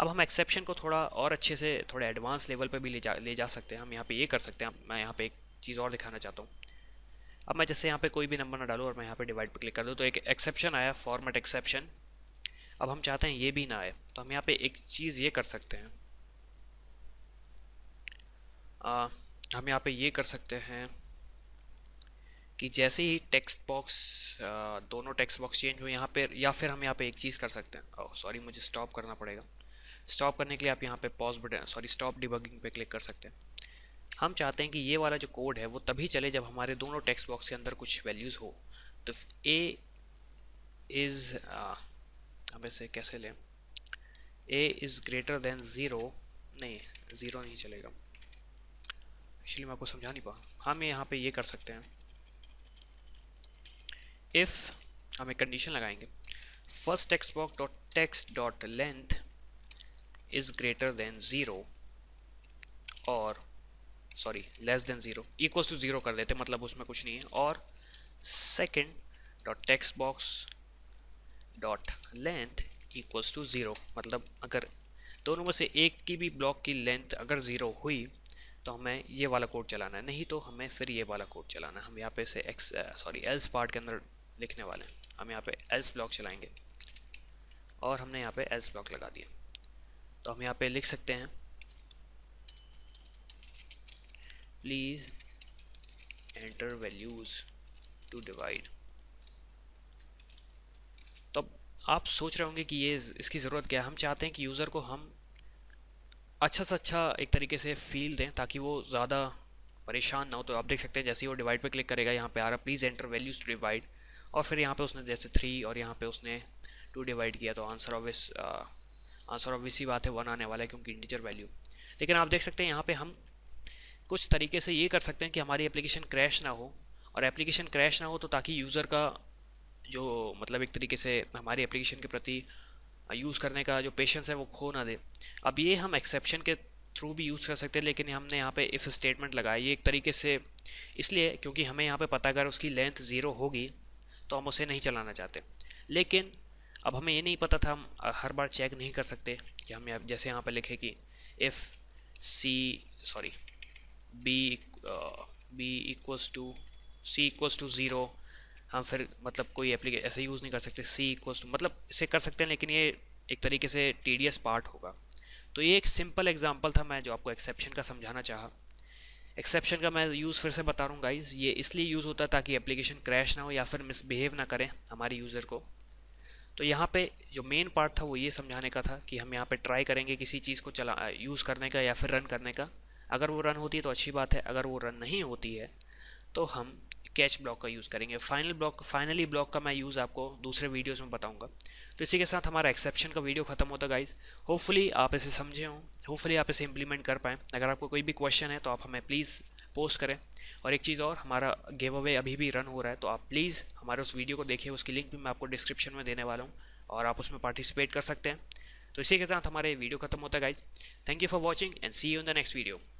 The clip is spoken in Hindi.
अब हम एक्सेप्शन को थोड़ा और अच्छे से थोड़ा एडवांस लेवल पर भी ले जा ले जा सकते हैं हम यहाँ पे ये यह कर सकते हैं मैं यहाँ पे एक चीज़ और दिखाना चाहता हूँ अब मैं जैसे यहाँ पे कोई भी नंबर ना डालूँ और मैं यहाँ पे डिवाइड पर क्लिक कर दूँ तो एक एक्सेप्शन आया फॉर्मेट एक्सेप्शन अब हम चाहते हैं ये भी ना आए तो हम यहाँ पर एक चीज़ ये कर सकते हैं आ, हम यहाँ पर ये कर सकते हैं कि जैसे ही टेक्स्ट बॉक्स दोनों टेक्स्ट बॉक्स चेंज हो यहाँ पर या फिर हम यहाँ पे एक चीज़ कर सकते हैं सॉरी मुझे स्टॉप करना पड़ेगा स्टॉप करने के लिए आप यहाँ पे pause button sorry stop debugging पे क्लिक कर सकते हैं हम चाहते हैं कि ये वाला जो कोड है वो तभी चले जब हमारे दोनों टेक्स्ट बॉक्स के अंदर कुछ वैल्यूज़ हो तो ए इज़ अब ऐसे कैसे लें a is greater than zero नहीं ज़ीरो नहीं चलेगा एक्चुअली मैं आपको समझा नहीं पा हम यहाँ पे ये कर सकते हैं इफ़ हम एक कंडीशन लगाएंगे first text box dot text dot length is greater than zero और sorry less than zero equals to zero कर देते मतलब उसमें कुछ नहीं है और second dot text box dot length equals to zero मतलब अगर दोनों में से एक की भी ब्लॉक की लेंथ अगर ज़ीरो हुई तो हमें ये वाला कोड चलाना है नहीं तो हमें फिर ये वाला कोड चलाना है हम यहाँ पे से एक्स सॉरी एल्स पार्ट के अंदर लिखने वाले हैं हम यहाँ पे एल्स ब्लॉक चलाएंगे और हमने यहाँ पे एल्स ब्लॉक लगा दिया तो हम यहाँ पे लिख सकते हैं please enter values to divide तो आप सोच रहे होंगे कि ये इसकी ज़रूरत क्या है हम चाहते हैं कि यूज़र को हम अच्छा से अच्छा एक तरीके से फील दें ताकि वो ज़्यादा परेशान ना हो तो आप देख सकते हैं जैसे ही वो डिवाइड पे क्लिक करेगा यहाँ पे आ रहा please enter values to divide और फिर यहाँ पे उसने जैसे थ्री और यहाँ पे उसने टू डिवाइड किया तो आंसर ऑफ इस आंसर ऑब्वियस ही बात है वन आने वाला है क्योंकि इंटीजर वैल्यू लेकिन आप देख सकते हैं यहाँ पर हम कुछ तरीके से ये कर सकते हैं कि हमारी एप्लीकेशन क्रैश ना हो और एप्लीकेशन क्रैश ना हो तो ताकि यूज़र का जो मतलब एक तरीके से हमारी एप्लीकेशन के प्रति यूज़ करने का जो पेशेंस है वो खो ना दे अब ये हम एक्सेप्शन के थ्रू भी यूज़ कर सकते हैं लेकिन हमने यहाँ पे इफ़ स्टेटमेंट लगाया ये एक तरीके से इसलिए क्योंकि हमें यहाँ पे पता अगर उसकी लेंथ ज़ीरो होगी तो हम उसे नहीं चलाना चाहते लेकिन अब हमें ये नहीं पता था हम हर बार चेक नहीं कर सकते कि हम जैसे यहाँ पर लिखे कि if c sorry b b equals to c equals to zero हम फिर मतलब कोई एप्लीकेशन ऐसे यूज़ नहीं कर सकते सी इक्वस टू मतलब इसे कर सकते हैं लेकिन ये एक तरीके से एस पार्ट होगा तो ये एक सिंपल एग्जांपल था मैं जो आपको एक्सेप्शन का समझाना चाहा एक्सेप्शन का मैं यूज़ फिर से बता रहा हूँ गाइज़ ये इसलिए यूज़ होता है ताकि एप्लीकेशन क्रैश ना हो या फिर मिसबिहेव ना करें हमारे यूज़र को तो यहाँ पे जो मेन पार्ट था वो ये समझाने का था कि हम यहाँ पे ट्राई करेंगे किसी चीज़ को चला यूज़ करने का या फिर रन करने का अगर वो रन होती है तो अच्छी बात है अगर वो रन नहीं होती है तो हम कैच ब्लॉक का यूज़ करेंगे फाइनल ब्लॉक फाइनली ब्लॉक का मैं यूज़ आपको दूसरे वीडियोज़ में बताऊँगा तो इसी के साथ हमारा एक्सेप्शन का वीडियो खत्म होता गाइज होपफुली आप इसे समझे हों होपफुली आप इसे इम्प्लीमेंट कर पाएँ अगर आपको कोई भी क्वेश्चन है तो आप हमें प्लीज़ पोस्ट करें और एक चीज़ और हमारा गिव अवे अभी भी रन हो रहा है तो आप प्लीज़ हमारे उस वीडियो को देखिए उसकी लिंक भी मैं आपको डिस्क्रिप्शन में देने वाला हूँ और आप उसमें पार्टिसिपेट कर सकते हैं तो इसी के साथ हमारे वीडियो खत्म होता है guys thank you for watching and see you in the next video